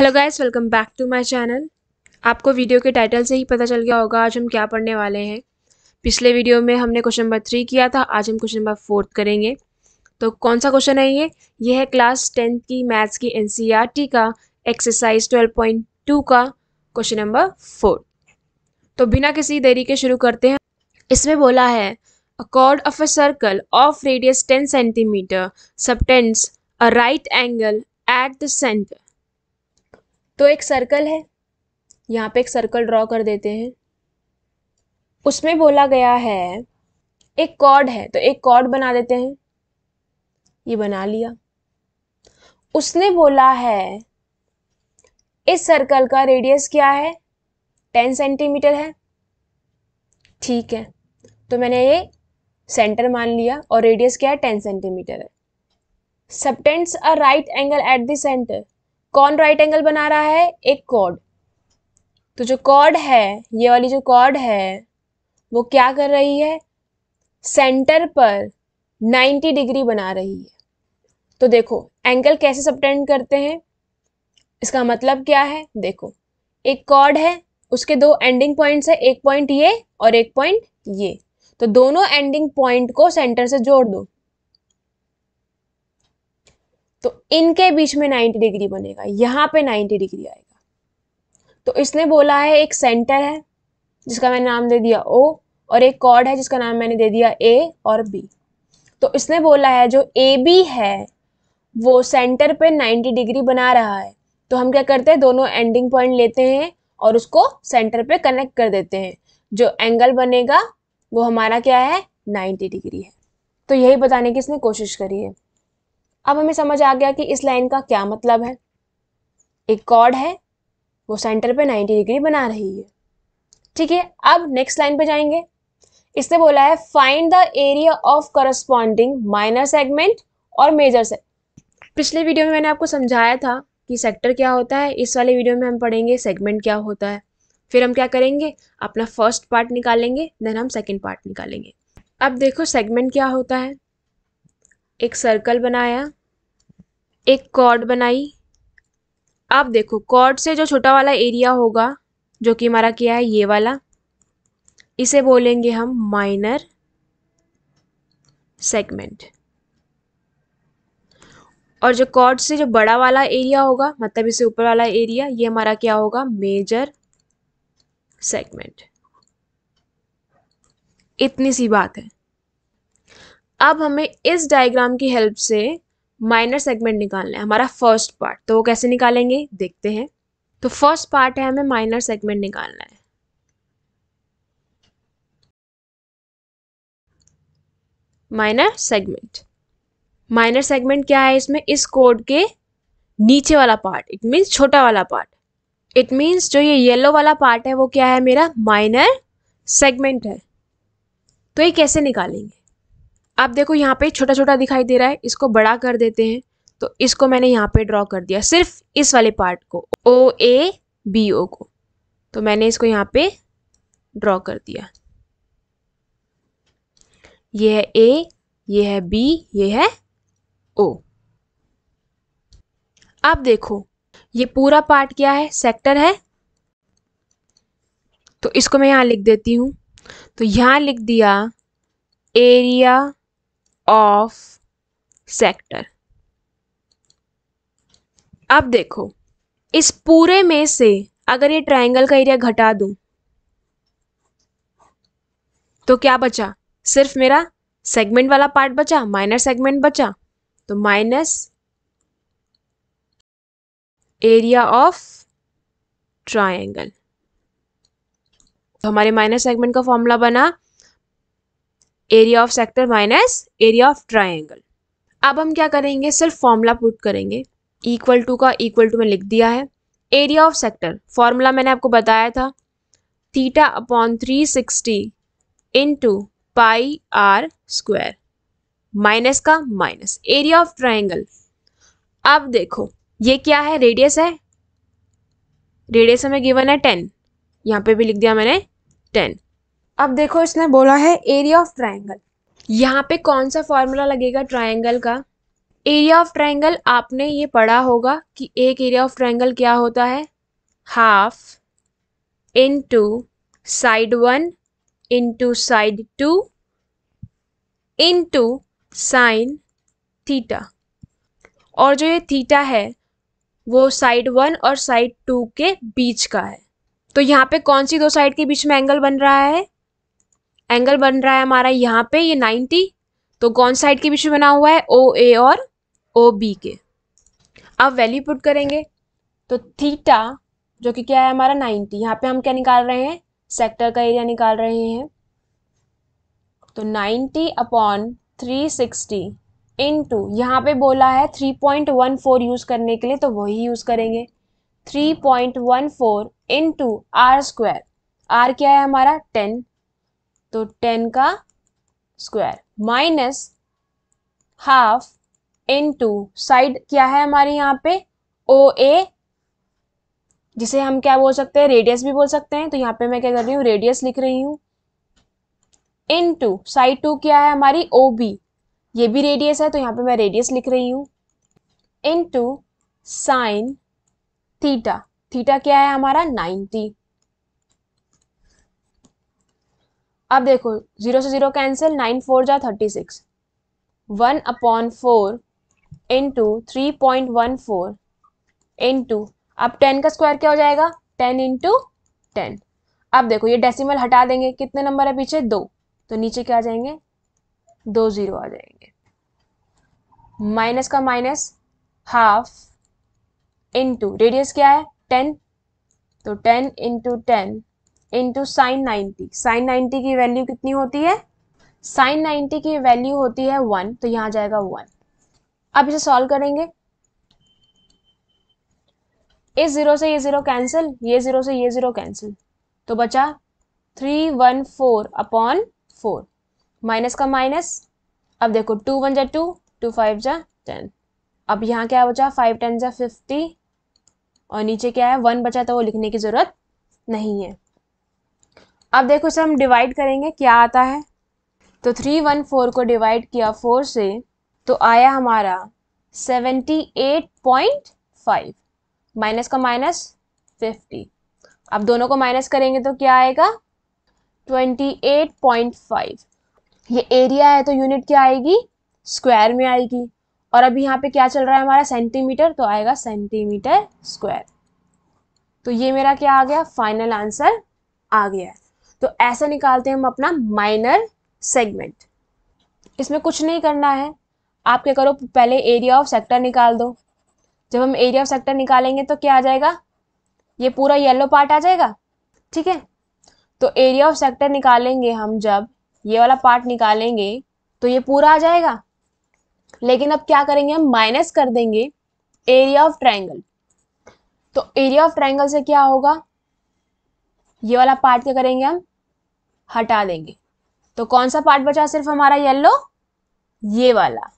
hello guys welcome back to my channel आपको video के title से ही पता चल गया होगा आज हम क्या पढ़ने वाले हैं पिछले वीडियो में हमने क्वेश्चन नंबर थ्री किया था आज हम क्वेश्चन नंबर फोर्थ करेंगे तो कौन सा क्वेश्चन है ये ये है क्लास टेंथ की मैथ्स की एन e का एक्सरसाइज ट्वेल्व पॉइंट टू का क्वेश्चन नंबर फोर तो बिना किसी देरी के शुरू करते हैं इसमें बोला है a chord of a circle of radius ten centimetre subtends a right angle at at the तो एक सर्कल है यहाँ पे एक सर्कल ड्रॉ कर देते हैं उसमें बोला गया है एक कॉर्ड है तो एक कॉर्ड बना देते हैं ये बना लिया उसने बोला है इस सर्कल का रेडियस क्या है टेन सेंटीमीटर है ठीक है तो मैंने ये सेंटर मान लिया और रेडियस क्या है टेन सेंटीमीटर है subtends a right angle at the centre कौन राइट एंगल बना रहा है एक कॉर्ड तो जो कॉर्ड है ये वाली जो कॉर्ड है वो क्या कर रही है सेंटर पर 90 डिग्री बना रही है तो देखो एंगल कैसे सबटेंड करते हैं इसका मतलब क्या है देखो एक कॉर्ड है उसके दो एंडिंग पॉइंट्स है एक पॉइंट ये और एक पॉइंट ये तो दोनों एंडिंग पॉइंट को सेंटर से जोड़ दो तो इनके बीच में 90 डिग्री बनेगा यहाँ पे 90 डिग्री आएगा तो इसने बोला है एक सेंटर है जिसका मैंने नाम दे दिया ओ और एक कॉर्ड है जिसका नाम मैंने दे दिया ए और बी तो इसने बोला है जो ए बी है वो सेंटर पे 90 डिग्री बना रहा है तो हम क्या करते हैं दोनों एंडिंग पॉइंट लेते हैं और उसको सेंटर पे कनेक्ट कर देते हैं जो एंगल बनेगा वो हमारा क्या है 90 डिग्री है तो यही बताने की इसने कोशिश करी है अब हमें समझ आ गया कि इस लाइन का क्या मतलब है एक कॉर्ड है वो सेंटर पे 90 डिग्री बना रही है ठीक है अब नेक्स्ट लाइन पे जाएंगे इसने बोला है find the area of corresponding minor segment और मेजर से पिछले वीडियो में मैंने आपको समझाया था कि सेक्टर क्या होता है इस वाले वीडियो में हम पढ़ेंगे सेगमेंट क्या होता है फिर हम क्या करेंगे अपना फर्स्ट पार्ट निकालेंगे देन हम सेकेंड पार्ट निकालेंगे अब देखो सेगमेंट क्या होता है एक सर्कल बनाया एक कॉर्ड बनाई अब देखो कॉर्ड से जो छोटा वाला एरिया होगा जो कि हमारा क्या है ये वाला इसे बोलेंगे हम माइनर सेगमेंट और जो कॉर्ड से जो बड़ा वाला एरिया होगा मतलब इसे ऊपर वाला एरिया ये हमारा क्या होगा मेजर सेगमेंट इतनी सी बात है अब हमें इस डायग्राम की हेल्प से माइनर सेगमेंट निकालना है हमारा फर्स्ट पार्ट तो वो कैसे निकालेंगे देखते हैं तो फर्स्ट पार्ट है हमें माइनर सेगमेंट निकालना है माइनर सेगमेंट माइनर सेगमेंट क्या है इसमें इस कोड के नीचे वाला पार्ट इट मीन्स छोटा वाला पार्ट इट मीन्स जो ये येलो वाला पार्ट है वो क्या है मेरा माइनर सेगमेंट है तो ये कैसे निकालेंगे आप देखो यहाँ पे छोटा छोटा दिखाई दे रहा है इसको बड़ा कर देते हैं तो इसको मैंने यहाँ पे ड्रॉ कर दिया सिर्फ इस वाले पार्ट को ओ ए बी ओ को तो मैंने इसको यहाँ पे ड्रॉ कर दिया ये है ए ये है बी ये है ओ आप देखो ये पूरा पार्ट क्या है सेक्टर है तो इसको मैं यहाँ लिख देती हूँ तो यहाँ लिख दिया एरिया ऑफ सेक्टर अब देखो इस पूरे में से अगर ये ट्रायंगल का एरिया घटा दूं तो क्या बचा सिर्फ मेरा सेगमेंट वाला पार्ट बचा माइनर सेगमेंट बचा तो माइनस एरिया ऑफ ट्रायंगल तो हमारे माइनस सेगमेंट का फॉर्मूला बना area of sector minus area of triangle अब हम क्या करेंगे सिर्फ फॉर्मूला पुट करेंगे इक्वल टू का इक्वल टू में लिख दिया है एरिया ऑफ सेक्टर फॉर्मूला मैंने आपको बताया था theta upon three sixty two pi r square minus का माइनस एरिया ऑफ ट्राइंगल अब देखो ये क्या है रेडियस है रेडियस हमें गिवन है टेन यहाँ पे भी लिख दिया मैंने टेन अब देखो इसने बोला है एरिया ऑफ ट्राइंगल यहाँ पे कौन सा फॉर्मूला लगेगा ट्राइंगल का एरिया ऑफ ट्राइंगल आपने ये पढ़ा होगा कि एक एरिया ऑफ ट्राइंगल क्या होता है half two side one into side two two sine theta और जो ये थीटा है वो साइड वन और साइड टू के बीच का है तो यहाँ पे कौन सी दो साइड के बीच में एंगल बन रहा है एंगल बन रहा है हमारा यहाँ पे ये नाइन्टी तो कौन साइड के बीच में बना हुआ है ओ ए और ओ बी के अब वैल्यू पुट करेंगे तो थीटा जो कि क्या है हमारा नाइन्टी यहाँ पे हम क्या निकाल रहे हैं सेक्टर का एरिया निकाल रहे हैं तो ninety upon three into यहाँ पे बोला है three point one four use करने के लिए तो वही यूज़ करेंगे three point one four into r square r क्या है हमारा टेन तो टेन का square minus half into side क्या है हमारे यहाँ पे ओ ए जिसे हम क्या बोल सकते हैं रेडियस भी बोल सकते हैं तो यहाँ पे मैं क्या कर रही हूँ रेडियस लिख रही हूँ इन टू साइड टू क्या है हमारी ओ बी ये भी रेडियस है तो यहाँ पे मैं रेडियस लिख रही हूँ into sine theta theta क्या है हमारा नाइन्टी अब देखो जीरो से जीरो कैंसिल नाइन फोर जा thirty six one upon four into three point one four into अब टेन का स्क्वायर क्या हो जाएगा टेन इंटू टेन अब देखो ये डेसिमल हटा देंगे कितने नंबर है पीछे दो तो नीचे क्या आ जाएंगे दो जीरो आ जाएंगे माइनस का माइनस हाफ इंटू रेडियस क्या है टेन तो ten into ten into sine ninety sine ninety की वैल्यू कितनी होती है साइन नाइन्टी की वैल्यू होती है वन तो यहाँ जाएगा वन अब इसे सॉल्व करेंगे इस जीरो से ये जीरो कैंसिल ये जीरो से ये जीरो कैंसिल तो बचा three one four upon four minus का माइनस अब देखो टू वन जा टू टू फाइव जा टेन अब यहाँ क्या बचा फाइव टेन जा फिफ्टी और नीचे क्या है वन बचा तो वो लिखने की ज़रूरत नहीं है अब देखो इसे हम डिवाइड करेंगे क्या आता है तो थ्री वन फोर को डिवाइड किया फोर से तो आया हमारा seventy eight point five minus का माइनस फिफ्टी अब दोनों को माइनस करेंगे तो क्या आएगा ट्वेंटी एट पॉइंट फाइव ये एरिया है तो यूनिट क्या आएगी स्क्वायर में आएगी और अभी यहाँ पे क्या चल रहा है हमारा सेंटीमीटर तो आएगा सेंटीमीटर स्क्वायर तो ये मेरा क्या आ गया फाइनल आंसर आ गया तो ऐसा निकालते हैं हम अपना माइनर सेगमेंट इसमें कुछ नहीं करना है आप क्या करो पहले एरिया ऑफ सेक्टर निकाल दो जब हम एरिया ऑफ सेक्टर निकालेंगे तो क्या आ जाएगा ये पूरा येलो पार्ट आ जाएगा ठीक है तो एरिया ऑफ सेक्टर निकालेंगे हम जब ये वाला पार्ट निकालेंगे तो ये पूरा आ जाएगा लेकिन अब क्या करेंगे हम माइनस कर देंगे एरिया ऑफ ट्राइंगल तो एरिया ऑफ ट्राइंगल से क्या होगा ये वाला पार्ट क्या करेंगे हम हटा देंगे तो कौन सा पार्ट बचा सिर्फ हमारा येलो ये वाला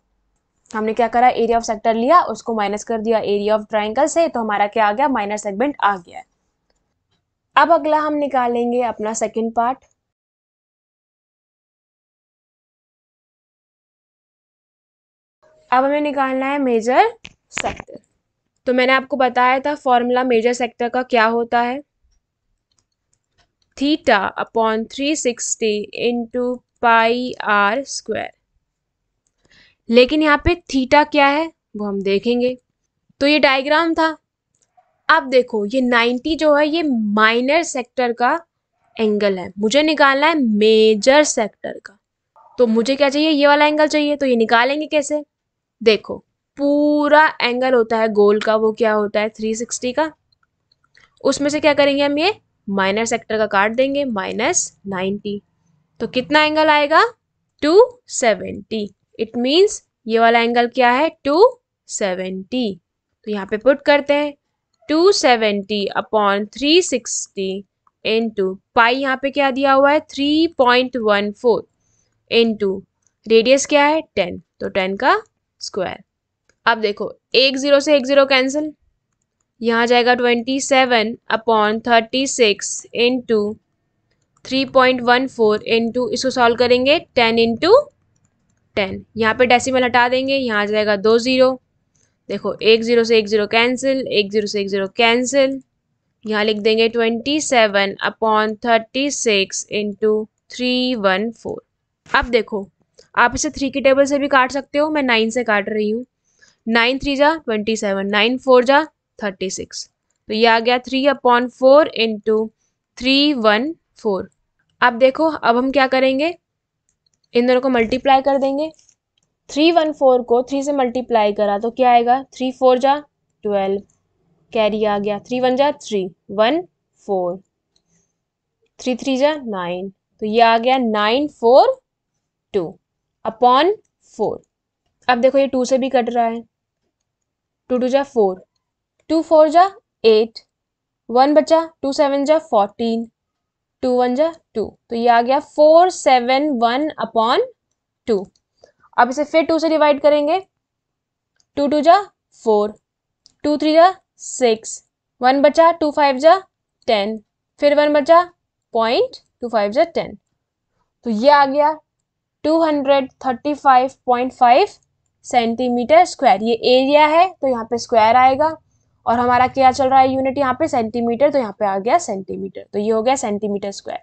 हमने क्या करा एरिया ऑफ सेक्टर लिया उसको माइनस कर दिया एरिया ऑफ ट्राइंगल से तो हमारा क्या आ गया माइनस सेगमेंट आ गया अब अगला हम निकालेंगे अपना सेकेंड पार्ट अब हमें निकालना है मेजर सेक्टर तो मैंने आपको बताया था फॉर्मूला मेजर सेक्टर का क्या होता है upon three 360 into pi r square लेकिन यहाँ पे थीटा क्या है वो हम देखेंगे तो ये डायग्राम था अब देखो ये 90 जो है ये माइनर सेक्टर का एंगल है मुझे निकालना है मेजर सेक्टर का तो मुझे क्या चाहिए ये वाला एंगल चाहिए तो ये निकालेंगे कैसे देखो पूरा एंगल होता है गोल का वो क्या होता है 360 का उसमें से क्या करेंगे हम ये माइनर सेक्टर का काट देंगे माइनस नाइन्टी तो कितना एंगल आएगा टू सेवेंटी इट मीन्स ये वाला एंगल क्या है टू सेवेंटी तो यहाँ पे पुट करते हैं two seventy upon three sixty into pi यहाँ पे क्या दिया हुआ है three point one four into radius क्या है टेन तो टेन का स्क्वायर अब देखो एक जीरो से एक जीरो कैंसिल यहाँ जाएगा twenty seven upon thirty six into three point one four into इसको सॉल्व करेंगे टेन इंटू टेन यहाँ पर डेसिमल हटा देंगे यहाँ जाएगा दो ज़ीरो देखो एक ज़ीरो से एक ज़ीरो कैंसिल एक ज़ीरो से एक ज़ीरो कैंसिल यहाँ लिख देंगे twenty seven upon thirty six into three one four अब देखो आप इसे थ्री की टेबल से भी काट सकते हो मैं नाइन से काट रही हूँ नाइन थ्री जा ट्वेंटी सेवन नाइन फोर जा थर्टी सिक्स तो ये आ गया three upon four into three one four आप देखो अब हम क्या करेंगे इन दोनों को मल्टीप्लाई कर देंगे थ्री वन फोर को थ्री से मल्टीप्लाई करा तो क्या आएगा थ्री फोर जा ट्वेल्व कैरी आ गया थ्री वन जा three one four three three जा नाइन तो ये आ गया nine four two upon four अब देखो ये टू से भी कट रहा है टू टू जा फोर टू फोर जा एट वन बचा टू सेवन जा फोर्टीन टू वन जा टू तो ये आ गया four seven one upon two अब इसे फिर टू से डिवाइड करेंगे टू टू जा फोर टू थ्री जा सिक्स वन बचा टू फाइव जा टेन फिर वन बचा पॉइंट टू फाइव जा टेन तो ये आ गया two hundred thirty five point five centimetre square ये एरिया है तो यहाँ पे स्क्वायर आएगा और हमारा क्या चल रहा है यूनिट यहाँ पे सेंटीमीटर तो यहाँ पे आ गया सेंटीमीटर तो ये हो गया सेंटीमीटर स्क्वायर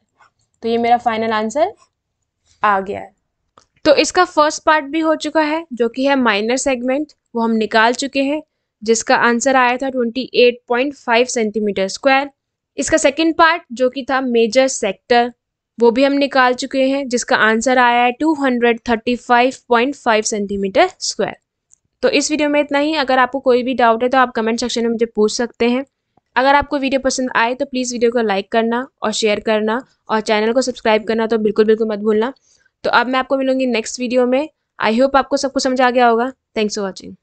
तो ये मेरा फाइनल आंसर आ गया है तो इसका फर्स्ट पार्ट भी हो चुका है जो कि है माइनर सेगमेंट वो हम निकाल चुके हैं जिसका आंसर आया था फाइव सेंटीमीटर स्क्वायर इसका सेकेंड पार्ट जो कि था मेजर सेक्टर वो भी हम निकाल चुके हैं जिसका आंसर आया है 235.5 सेंटीमीटर स्क्वायर तो इस वीडियो में इतना ही अगर आपको कोई भी डाउट है तो आप कमेंट सेक्शन में मुझे पूछ सकते हैं अगर आपको वीडियो पसंद आए तो प्लीज़ वीडियो को लाइक करना और शेयर करना और चैनल को सब्सक्राइब करना तो बिल्कुल बिल्कुल मत भूलना तो अब मैं आपको मिलूंगी नेक्स्ट वीडियो में आई होप आपको सब कुछ समझ आ गया होगा थैंक्स फॉर वॉचिंग